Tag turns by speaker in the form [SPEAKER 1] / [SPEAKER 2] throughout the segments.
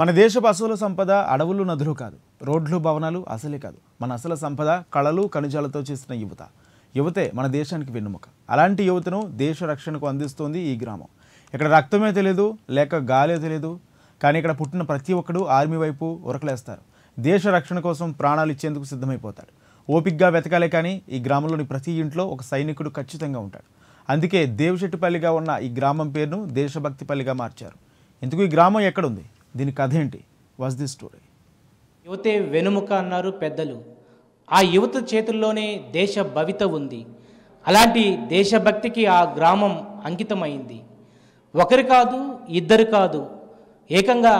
[SPEAKER 1] మన దేశ పశువుల సంపద అడవులు నదులు కాదు రోడ్లు భవనాలు అసలే కాదు మన అసలు సంపద కళలు ఖనిజాలతో చేసిన యువత యువతే మన దేశానికి వెన్నుముక అలాంటి యువతను దేశ రక్షణకు అందిస్తోంది ఈ గ్రామం ఇక్కడ రక్తమే తెలియదు లేక గాలే తెలియదు కానీ ఇక్కడ పుట్టిన ప్రతి ఒక్కడు ఆర్మీ వైపు ఉరకలేస్తారు దేశ రక్షణ కోసం ప్రాణాలు ఇచ్చేందుకు సిద్ధమైపోతాడు ఓపిక్గా వెతకాలే కానీ ఈ గ్రామంలోని ప్రతి ఇంట్లో ఒక సైనికుడు ఖచ్చితంగా ఉంటాడు అందుకే దేవశెట్టిపల్లిగా ఉన్న ఈ గ్రామం పేరును దేశభక్తిపల్లిగా మార్చారు ఎందుకు ఈ గ్రామం ఎక్కడుంది దీని కథ ఏంటి వాజ్ ది స్టోరీ
[SPEAKER 2] యువతే వెనుముక అన్నారు పెద్దలు ఆ యువత చేతుల్లోనే దేశ భవిత ఉంది అలాంటి దేశభక్తికి ఆ గ్రామం అంకితమైంది ఒకరు కాదు ఇద్దరు కాదు ఏకంగా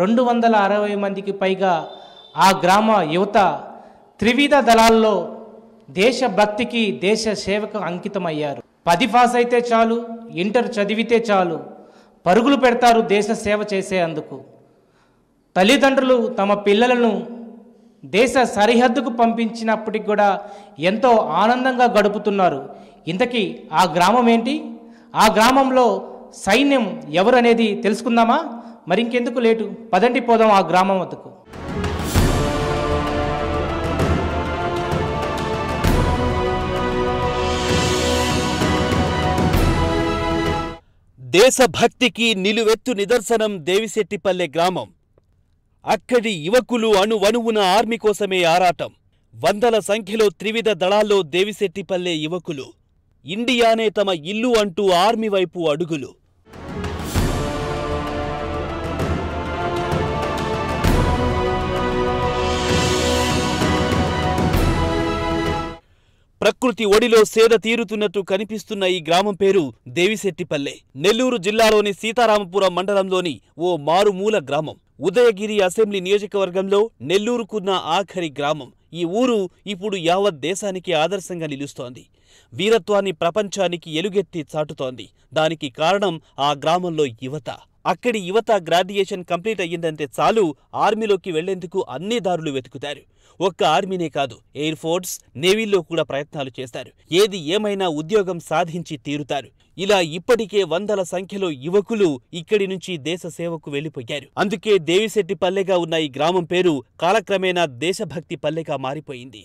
[SPEAKER 2] రెండు వందల అరవై మందికి పైగా ఆ గ్రామ యువత త్రివిధ దళాల్లో దేశభక్తికి దేశ సేవకు అంకితమయ్యారు పది పాస్ అయితే చాలు ఇంటర్ చదివితే చాలు పరుగులు పెడతారు దేశ సేవ చేసే అందుకు తల్లిదండ్రులు తమ పిల్లలను దేశ సరిహద్దుకు పంపించినప్పటికి కూడా ఎంతో ఆనందంగా గడుపుతున్నారు ఇంతకీ ఆ గ్రామం ఏంటి ఆ గ్రామంలో సైన్యం ఎవరు అనేది తెలుసుకుందామా మరింకెందుకు లేటు పదండి పోదాం ఆ గ్రామం వద్దకు
[SPEAKER 1] దేశభక్తికి నిలువెత్తు నిదర్శనం దేవిశెట్టిపల్లె గ్రామం అక్కడి యువకులు అణువణువున ఆర్మీ కోసమే ఆరాటం వందల సంఖ్యలో త్రివిధ దళాల్లో దేవిశెట్టిపల్లె యువకులు ఇండియానే తమ ఇల్లు అంటూ ఆర్మీ వైపు అడుగులు ప్రకృతి ఒడిలో సేద తీరుతున్నట్టు కనిపిస్తున్న ఈ గ్రామం పేరు దేవిశెట్టిపల్లె నెల్లూరు జిల్లాలోని సీతారామపురం మండలంలోని ఓ మారుమూల గ్రామం ఉదయగిరి అసెంబ్లీ నియోజకవర్గంలో నెల్లూరుకున్న ఆఖరి గ్రామం ఈ ఊరు ఇప్పుడు యావత్ దేశానికి ఆదర్శంగా నిలుస్తోంది వీరత్వాన్ని ప్రపంచానికి ఎలుగెత్తి చాటుతోంది దానికి కారణం ఆ గ్రామంలో యువత అక్కడి యువత గ్రాడ్యుయేషన్ కంప్లీట్ అయ్యిందంటే చాలు ఆర్మీలోకి వెళ్లేందుకు అన్ని దారులు వెతుకుతారు ఒక్క ఆర్మీనే కాదు ఎయిర్ ఫోర్స్ నేవీల్లో కూడా ప్రయత్నాలు చేస్తారు ఏది ఏమైనా ఉద్యోగం సాధించి తీరుతారు ఇలా ఇప్పటికే వందల సంఖ్యలో యువకులు ఇక్కడి నుంచి దేశ సేవకు వెళ్లిపోయారు అందుకే దేవిశెట్టి పల్లెగా ఉన్న ఈ గ్రామం పేరు కాలక్రమేణా దేశభక్తి పల్లెగా మారిపోయింది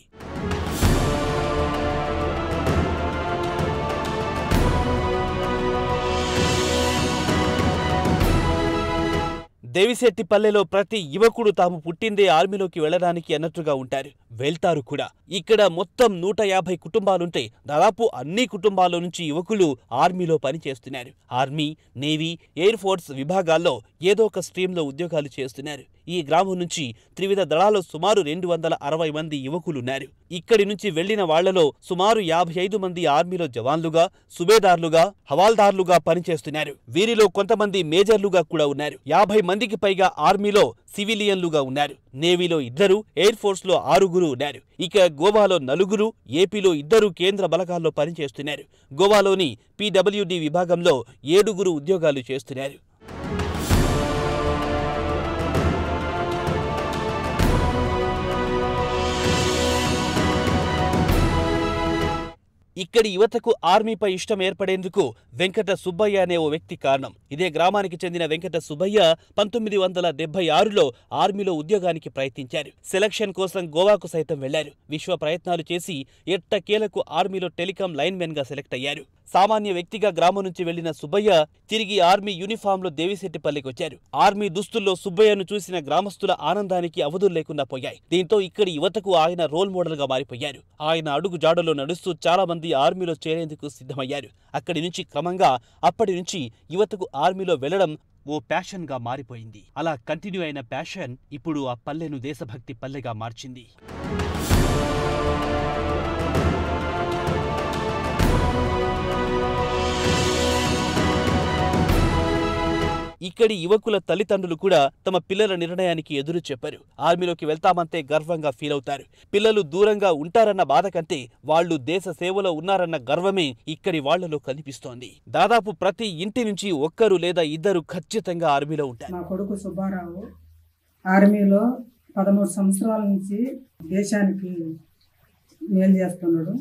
[SPEAKER 1] దేవిశెట్టిపల్లెలో ప్రతి యువకుడు తాము పుట్టిందే ఆర్మీలోకి వెళ్ళడానికి అన్నట్టుగా ఉంటారు వెళ్తారు కూడా ఇక్కడ మొత్తం నూట యాభై కుటుంబాలుంటే దాదాపు అన్ని కుటుంబాల నుంచి యువకులు ఆర్మీలో పనిచేస్తున్నారు ఆర్మీ నేవీ ఎయిర్ ఫోర్స్ విభాగాల్లో ఏదో ఒక స్ట్రీంలో ఉద్యోగాలు చేస్తున్నారు ఈ గ్రామం నుంచి త్రివిధ దళాలు సుమారు రెండు వందల అరవై మంది యువకులున్నారు ఇక్కడి నుంచి వెళ్లిన వాళ్లలో సుమారు యాభై ఐదు మంది ఆర్మీలో జవాన్లుగా సుబేదార్లుగా హవాల్దార్లుగా పనిచేస్తున్నారు వీరిలో కొంతమంది మేజర్లుగా కూడా ఉన్నారు యాభై మందికి పైగా ఆర్మీలో సివిలియన్లుగా ఉన్నారు నేవీలో ఇద్దరు ఎయిర్ ఫోర్స్లో ఆరుగురు ఉన్నారు ఇక గోవాలో నలుగురు ఏపీలో ఇద్దరు కేంద్ర బలగాల్లో పనిచేస్తున్నారు గోవాలోని పీడబ్ల్యూడి విభాగంలో ఏడుగురు ఉద్యోగాలు చేస్తున్నారు ఇక్కడి యువతకు ఆర్మీపై ఇష్టం ఏర్పడేందుకు వెంకట సుబ్బయ్య అనే ఓ వ్యక్తి కారణం ఇదే గ్రామానికి చెందిన వెంకట సుబ్బయ్య పంతొమ్మిది వందల డెబ్బై ఆరులో ఆర్మీలో ఉద్యోగానికి ప్రయత్నించారు సెలక్షన్ కోసం గోవాకు సైతం వెళ్లారు విశ్వ ప్రయత్నాలు చేసి ఎట్టకేలకు ఆర్మీలో టెలికాం గా సెలెక్ట్ అయ్యారు సామాన్య వ్యక్తిగా గ్రామం నుంచి వెళ్లిన సుబ్బయ్య తిరిగి ఆర్మీ యూనిఫామ్లో దేవిశెట్టిపల్లికి వచ్చారు ఆర్మీ దుస్తుల్లో సుబ్బయ్యను చూసిన గ్రామస్తుల ఆనందానికి అవధులు లేకుండా పోయాయి దీంతో ఇక్కడి యువతకు ఆయన రోల్ మోడల్గా మారిపోయారు ఆయన అడుగు జాడలో నడుస్తూ చాలా మంది ఆర్మీలో చేరేందుకు సిద్ధమయ్యారు అక్కడి నుంచి క్రమంగా అప్పటి నుంచి యువతకు ఆర్మీలో వెళ్లడం ఓ ప్యాషన్గా మారిపోయింది అలా కంటిన్యూ అయిన ప్యాషన్ ఇప్పుడు ఆ పల్లెను దేశభక్తి పల్లెగా మార్చింది ఇక్కడి యువకుల తల్లిదండ్రులు కూడా తమ పిల్లల నిర్ణయానికి ఎదురు చెప్పారు ఆర్మీలోకి వెళ్తామంటే గర్వంగా ఫీల్ అవుతారు పిల్లలు దూరంగా ఉంటారన్న బాధ కంటే వాళ్లు దేశ సేవలో ఉన్నారన్న గర్వమే ఇక్కడి వాళ్లలో కనిపిస్తోంది దాదాపు ప్రతి ఇంటి నుంచి ఒక్కరు లేదా ఇద్దరు ఖచ్చితంగా ఆర్మీలో
[SPEAKER 2] ఉంటారు కొడుకు సుబ్బారావు ఆర్మీలో పదమూడు సంవత్సరాల నుంచి దేశానికి మేలు చేస్తున్నాడు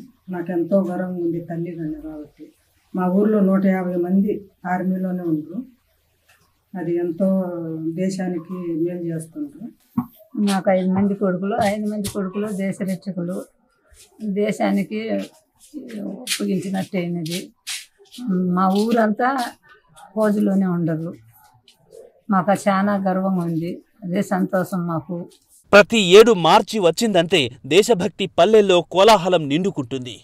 [SPEAKER 2] ఎంతో గర్వంగా ఉంది తల్లిదండ్రులు కాబట్టి మా ఊర్లో నూట యాభై మంది ఆర్మీలోనే ఉంటారు అది ఎంతో దేశానికి మేలు చేస్తుంది మాకు ఐదు మంది కొడుకులు ఐదు మంది కొడుకులు దేశ రక్షకులు దేశానికి ఉపయోగించినట్టయినది మా ఊరంతా పోజులోనే ఉండదు మాకు చాలా గర్వం ఉంది అదే సంతోషం మాకు
[SPEAKER 1] ప్రతి ఏడు మార్చి వచ్చిందంటే దేశభక్తి పల్లెల్లో కోలాహలం నిండుకుంటుంది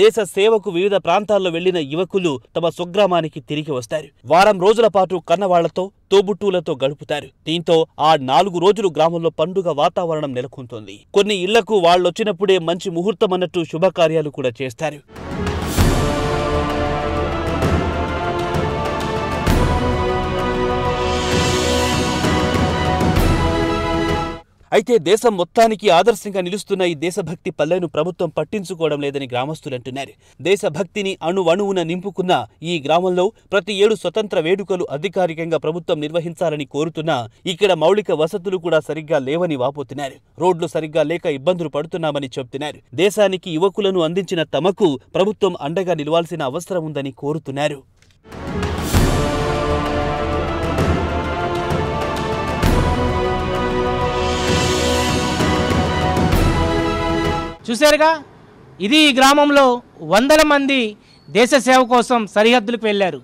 [SPEAKER 1] దేశ సేవకు వివిధ ప్రాంతాల్లో వెళ్లిన యువకులు తమ స్వగ్రామానికి తిరిగి వస్తారు వారం రోజుల పాటు కన్నవాళ్లతో తోబుట్టూలతో గడుపుతారు దీంతో ఆ నాలుగు రోజులు గ్రామంలో పండుగ వాతావరణం నెలకొంటుంది కొన్ని ఇళ్లకు వాళ్ళొచ్చినప్పుడే మంచి ముహూర్తం అన్నట్టు శుభకార్యాలు కూడా చేస్తారు అయితే దేశం మొత్తానికి ఆదర్శంగా నిలుస్తున్న ఈ దేశభక్తి పల్లెను ప్రభుత్వం పట్టించుకోవడం లేదని గ్రామస్తులు అంటున్నారు దేశభక్తిని అణువణువున నింపుకున్న ఈ గ్రామంలో ప్రతి ఏడు స్వతంత్ర వేడుకలు అధికారికంగా ప్రభుత్వం నిర్వహించాలని కోరుతున్నా ఇక్కడ మౌలిక వసతులు కూడా సరిగ్గా లేవని వాపోతున్నారు రోడ్లు సరిగ్గా లేక ఇబ్బందులు పడుతున్నామని చెబుతున్నారు దేశానికి యువకులను అందించిన తమకు ప్రభుత్వం అండగా నిలవాల్సిన అవసరం ఉందని కోరుతున్నారు
[SPEAKER 2] చూశారుగా ఇది ఈ గ్రామంలో వందల మంది దేశ సేవ కోసం సరిహద్దులకు వెళ్ళారు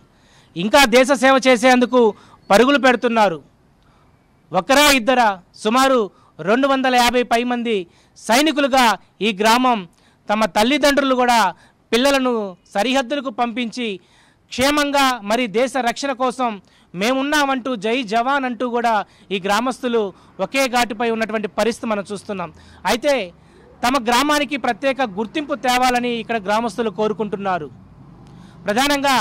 [SPEAKER 2] ఇంకా దేశ సేవ చేసేందుకు పరుగులు పెడుతున్నారు ఒకరా ఇద్దరా సుమారు రెండు వందల యాభై పై మంది సైనికులుగా ఈ గ్రామం తమ తల్లిదండ్రులు కూడా పిల్లలను సరిహద్దులకు పంపించి క్షేమంగా మరి దేశ రక్షణ కోసం మేమున్నామంటూ జై జవాన్ అంటూ కూడా ఈ గ్రామస్తులు ఒకే ఘాటుపై ఉన్నటువంటి పరిస్థితి మనం చూస్తున్నాం అయితే తమ గ్రామానికి ప్రత్యేక గుర్తింపు తేవాలని ఇక్కడ గ్రామస్తులు కోరుకుంటున్నారు ప్రధానంగా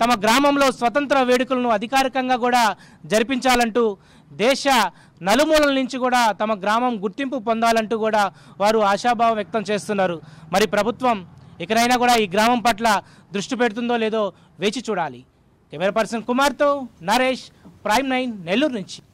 [SPEAKER 2] తమ గ్రామంలో స్వతంత్ర వేడుకలను అధికారికంగా కూడా జరిపించాలంటూ దేశ నలుమూలల నుంచి కూడా తమ గ్రామం గుర్తింపు పొందాలంటూ కూడా వారు ఆశాభావం వ్యక్తం చేస్తున్నారు మరి ప్రభుత్వం ఇకనైనా కూడా ఈ గ్రామం పట్ల దృష్టి పెడుతుందో లేదో వేచి చూడాలి కెమెరా పర్సన్ కుమార్తో నరేష్ ప్రైమ్ నైన్ నెల్లూరు నుంచి